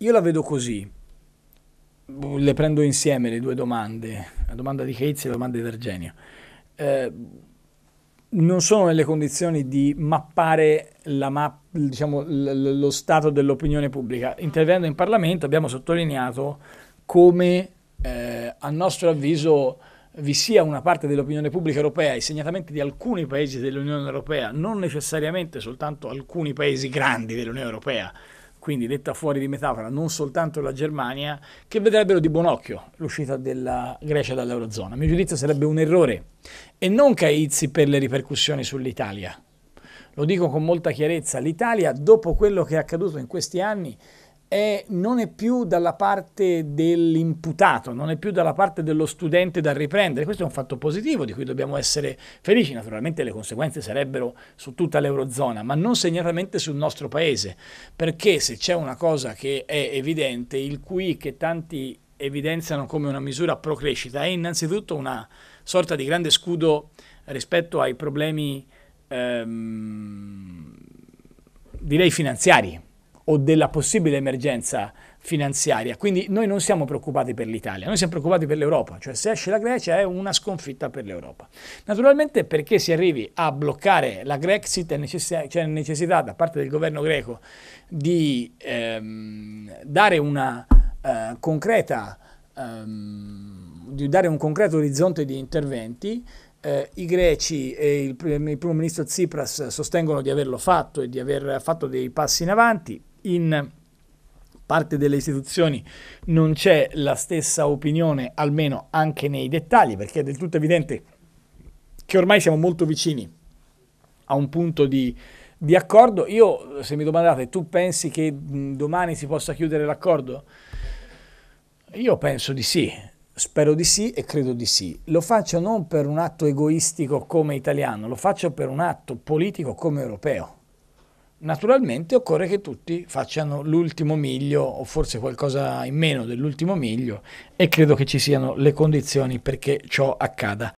Io la vedo così, le prendo insieme le due domande, la domanda di Cates e la domanda di Vergenio. Eh, non sono nelle condizioni di mappare map, diciamo, l- lo stato dell'opinione pubblica. Intervenendo in Parlamento abbiamo sottolineato come eh, a nostro avviso vi sia una parte dell'opinione pubblica europea e segnatamente di alcuni paesi dell'Unione Europea, non necessariamente soltanto alcuni paesi grandi dell'Unione Europea, quindi detta fuori di metafora, non soltanto la Germania, che vedrebbero di buon occhio l'uscita della Grecia dall'Eurozona. A mio giudizio sarebbe un errore e non Caizzi per le ripercussioni sull'Italia. Lo dico con molta chiarezza, l'Italia dopo quello che è accaduto in questi anni è, non è più dalla parte dell'imputato, non è più dalla parte dello studente da riprendere. Questo è un fatto positivo di cui dobbiamo essere felici. Naturalmente le conseguenze sarebbero su tutta l'Eurozona, ma non segnatamente sul nostro paese, perché se c'è una cosa che è evidente, il cui che tanti evidenziano come una misura pro crescita, è innanzitutto una sorta di grande scudo rispetto ai problemi, ehm, direi, finanziari o della possibile emergenza finanziaria. Quindi noi non siamo preoccupati per l'Italia, noi siamo preoccupati per l'Europa, cioè se esce la Grecia è una sconfitta per l'Europa. Naturalmente perché si arrivi a bloccare la Grexit c'è necess- cioè necessità da parte del governo greco di ehm, dare una eh, concreta ehm, di dare un concreto orizzonte di interventi eh, I greci e il, il primo ministro Tsipras sostengono di averlo fatto e di aver fatto dei passi in avanti, in parte delle istituzioni non c'è la stessa opinione, almeno anche nei dettagli, perché è del tutto evidente che ormai siamo molto vicini a un punto di, di accordo. Io, se mi domandate, tu pensi che domani si possa chiudere l'accordo? Io penso di sì, spero di sì e credo di sì. Lo faccio non per un atto egoistico come italiano, lo faccio per un atto politico come europeo naturalmente occorre che tutti facciano l'ultimo miglio o forse qualcosa in meno dell'ultimo miglio e credo che ci siano le condizioni perché ciò accada.